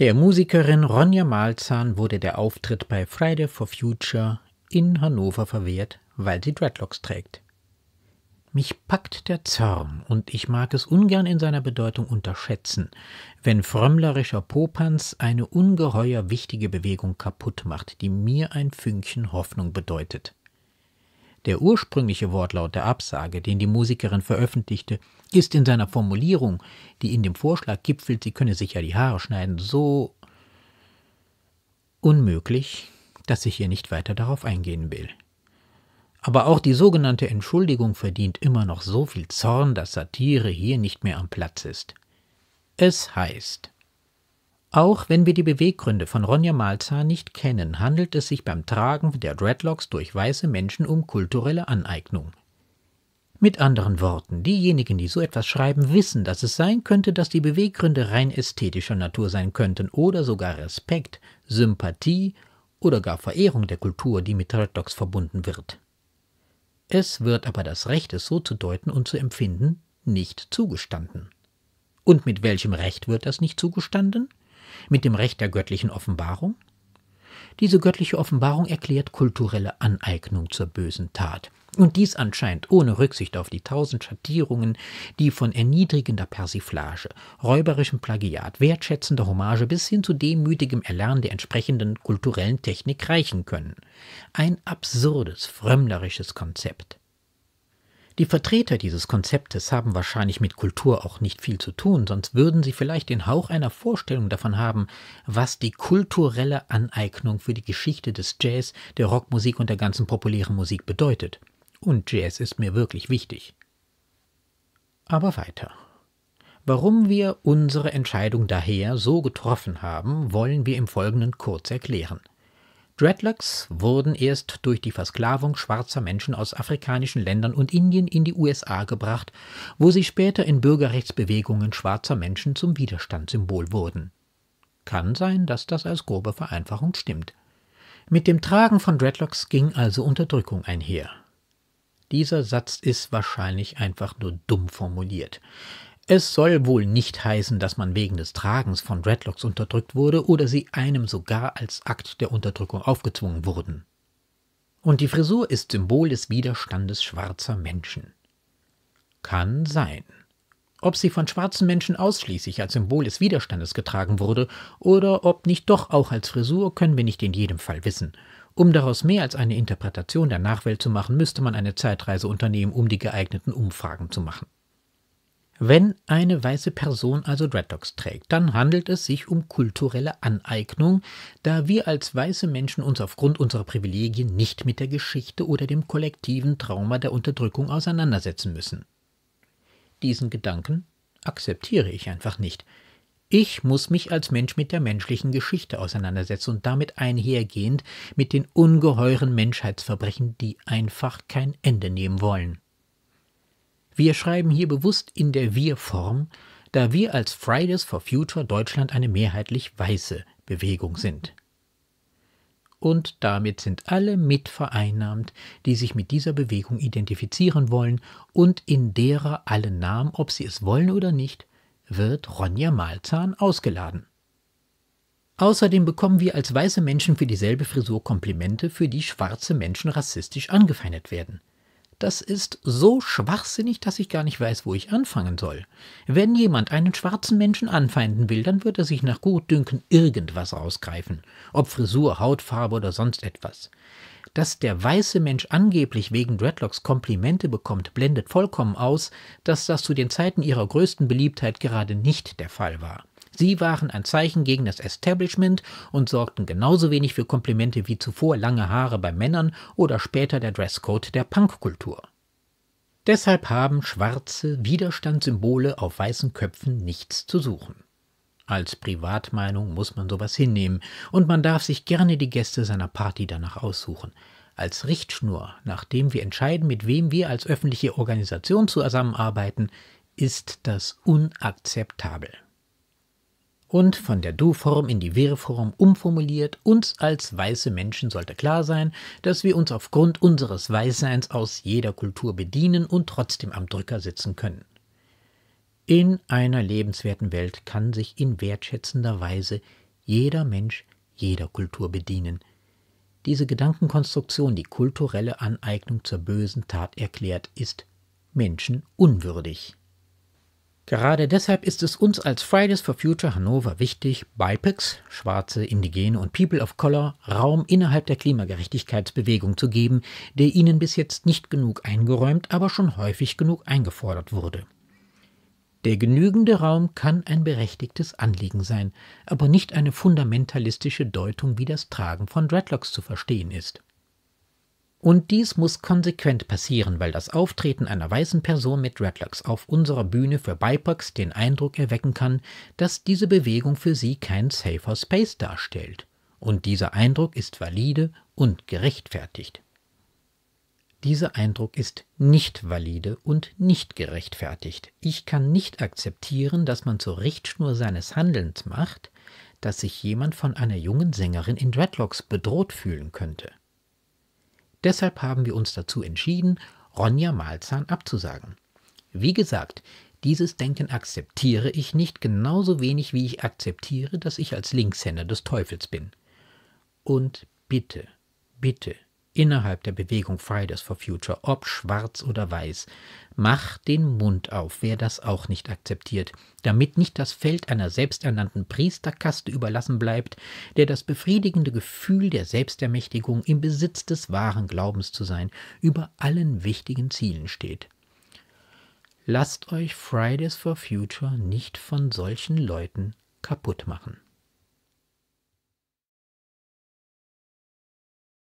Der Musikerin Ronja Malzahn wurde der Auftritt bei Friday for Future in Hannover verwehrt, weil sie Dreadlocks trägt. Mich packt der Zorn, und ich mag es ungern in seiner Bedeutung unterschätzen, wenn frömmlerischer Popanz eine ungeheuer wichtige Bewegung kaputt macht, die mir ein Fünkchen Hoffnung bedeutet. Der ursprüngliche Wortlaut der Absage, den die Musikerin veröffentlichte, ist in seiner Formulierung, die in dem Vorschlag gipfelt, sie könne sich ja die Haare schneiden, so unmöglich, dass ich hier nicht weiter darauf eingehen will. Aber auch die sogenannte Entschuldigung verdient immer noch so viel Zorn, dass Satire hier nicht mehr am Platz ist. Es heißt, auch wenn wir die Beweggründe von Ronja Malzahn nicht kennen, handelt es sich beim Tragen der Dreadlocks durch weiße Menschen um kulturelle Aneignung. Mit anderen Worten, diejenigen, die so etwas schreiben, wissen, dass es sein könnte, dass die Beweggründe rein ästhetischer Natur sein könnten oder sogar Respekt, Sympathie oder gar Verehrung der Kultur, die mit Dreadlocks verbunden wird. Es wird aber das Recht, es so zu deuten und zu empfinden, nicht zugestanden. Und mit welchem Recht wird das nicht zugestanden? mit dem Recht der göttlichen Offenbarung? Diese göttliche Offenbarung erklärt kulturelle Aneignung zur bösen Tat. Und dies anscheinend ohne Rücksicht auf die tausend Schattierungen, die von erniedrigender Persiflage, räuberischem Plagiat, wertschätzender Hommage bis hin zu demütigem Erlernen der entsprechenden kulturellen Technik reichen können. Ein absurdes, frömmlerisches Konzept. Die Vertreter dieses Konzeptes haben wahrscheinlich mit Kultur auch nicht viel zu tun, sonst würden sie vielleicht den Hauch einer Vorstellung davon haben, was die kulturelle Aneignung für die Geschichte des Jazz, der Rockmusik und der ganzen populären Musik bedeutet. Und Jazz ist mir wirklich wichtig. Aber weiter. Warum wir unsere Entscheidung daher so getroffen haben, wollen wir im Folgenden kurz erklären. Dreadlocks wurden erst durch die Versklavung schwarzer Menschen aus afrikanischen Ländern und Indien in die USA gebracht, wo sie später in Bürgerrechtsbewegungen schwarzer Menschen zum Widerstandssymbol wurden. Kann sein, dass das als grobe Vereinfachung stimmt. Mit dem Tragen von Dreadlocks ging also Unterdrückung einher. Dieser Satz ist wahrscheinlich einfach nur dumm formuliert. Es soll wohl nicht heißen, dass man wegen des Tragens von Dreadlocks unterdrückt wurde oder sie einem sogar als Akt der Unterdrückung aufgezwungen wurden. Und die Frisur ist Symbol des Widerstandes schwarzer Menschen. Kann sein. Ob sie von schwarzen Menschen ausschließlich als Symbol des Widerstandes getragen wurde oder ob nicht doch auch als Frisur, können wir nicht in jedem Fall wissen. Um daraus mehr als eine Interpretation der Nachwelt zu machen, müsste man eine Zeitreise unternehmen, um die geeigneten Umfragen zu machen. Wenn eine weiße Person also Dreadlocks trägt, dann handelt es sich um kulturelle Aneignung, da wir als weiße Menschen uns aufgrund unserer Privilegien nicht mit der Geschichte oder dem kollektiven Trauma der Unterdrückung auseinandersetzen müssen. Diesen Gedanken akzeptiere ich einfach nicht. Ich muss mich als Mensch mit der menschlichen Geschichte auseinandersetzen und damit einhergehend mit den ungeheuren Menschheitsverbrechen, die einfach kein Ende nehmen wollen. Wir schreiben hier bewusst in der Wir-Form, da wir als Fridays for Future Deutschland eine mehrheitlich weiße Bewegung sind. Und damit sind alle mitvereinnahmt, die sich mit dieser Bewegung identifizieren wollen und in derer alle Namen, ob sie es wollen oder nicht, wird Ronja Malzahn ausgeladen. Außerdem bekommen wir als weiße Menschen für dieselbe Frisur Komplimente, für die schwarze Menschen rassistisch angefeindet werden das ist so schwachsinnig, dass ich gar nicht weiß, wo ich anfangen soll. Wenn jemand einen schwarzen Menschen anfeinden will, dann wird er sich nach Gutdünken irgendwas ausgreifen, ob Frisur, Hautfarbe oder sonst etwas. Dass der weiße Mensch angeblich wegen Dreadlocks Komplimente bekommt, blendet vollkommen aus, dass das zu den Zeiten ihrer größten Beliebtheit gerade nicht der Fall war. Sie waren ein Zeichen gegen das Establishment und sorgten genauso wenig für Komplimente wie zuvor lange Haare bei Männern oder später der Dresscode der Punkkultur. Deshalb haben schwarze Widerstandssymbole auf weißen Köpfen nichts zu suchen. Als Privatmeinung muss man sowas hinnehmen und man darf sich gerne die Gäste seiner Party danach aussuchen. Als Richtschnur, nachdem wir entscheiden, mit wem wir als öffentliche Organisation zusammenarbeiten, ist das unakzeptabel und von der Du-Form in die Wir-Form umformuliert. Uns als weiße Menschen sollte klar sein, dass wir uns aufgrund unseres Weißseins aus jeder Kultur bedienen und trotzdem am Drücker sitzen können. In einer lebenswerten Welt kann sich in wertschätzender Weise jeder Mensch jeder Kultur bedienen. Diese Gedankenkonstruktion, die kulturelle Aneignung zur bösen Tat erklärt, ist menschenunwürdig. Gerade deshalb ist es uns als Fridays for Future Hannover wichtig, BIPOCs, schwarze, indigene und People of Color, Raum innerhalb der Klimagerechtigkeitsbewegung zu geben, der ihnen bis jetzt nicht genug eingeräumt, aber schon häufig genug eingefordert wurde. Der genügende Raum kann ein berechtigtes Anliegen sein, aber nicht eine fundamentalistische Deutung, wie das Tragen von Dreadlocks zu verstehen ist. Und dies muss konsequent passieren, weil das Auftreten einer weißen Person mit Dreadlocks auf unserer Bühne für BIPOCs den Eindruck erwecken kann, dass diese Bewegung für sie kein safer Space darstellt. Und dieser Eindruck ist valide und gerechtfertigt. Dieser Eindruck ist nicht valide und nicht gerechtfertigt. Ich kann nicht akzeptieren, dass man zur Richtschnur seines Handelns macht, dass sich jemand von einer jungen Sängerin in Dreadlocks bedroht fühlen könnte. Deshalb haben wir uns dazu entschieden, Ronja Malzahn abzusagen. Wie gesagt, dieses Denken akzeptiere ich nicht genauso wenig, wie ich akzeptiere, dass ich als Linkshänder des Teufels bin. Und bitte, bitte, innerhalb der Bewegung Fridays for Future, ob schwarz oder weiß. Macht den Mund auf, wer das auch nicht akzeptiert, damit nicht das Feld einer selbsternannten Priesterkaste überlassen bleibt, der das befriedigende Gefühl der Selbstermächtigung im Besitz des wahren Glaubens zu sein über allen wichtigen Zielen steht. Lasst euch Fridays for Future nicht von solchen Leuten kaputt machen.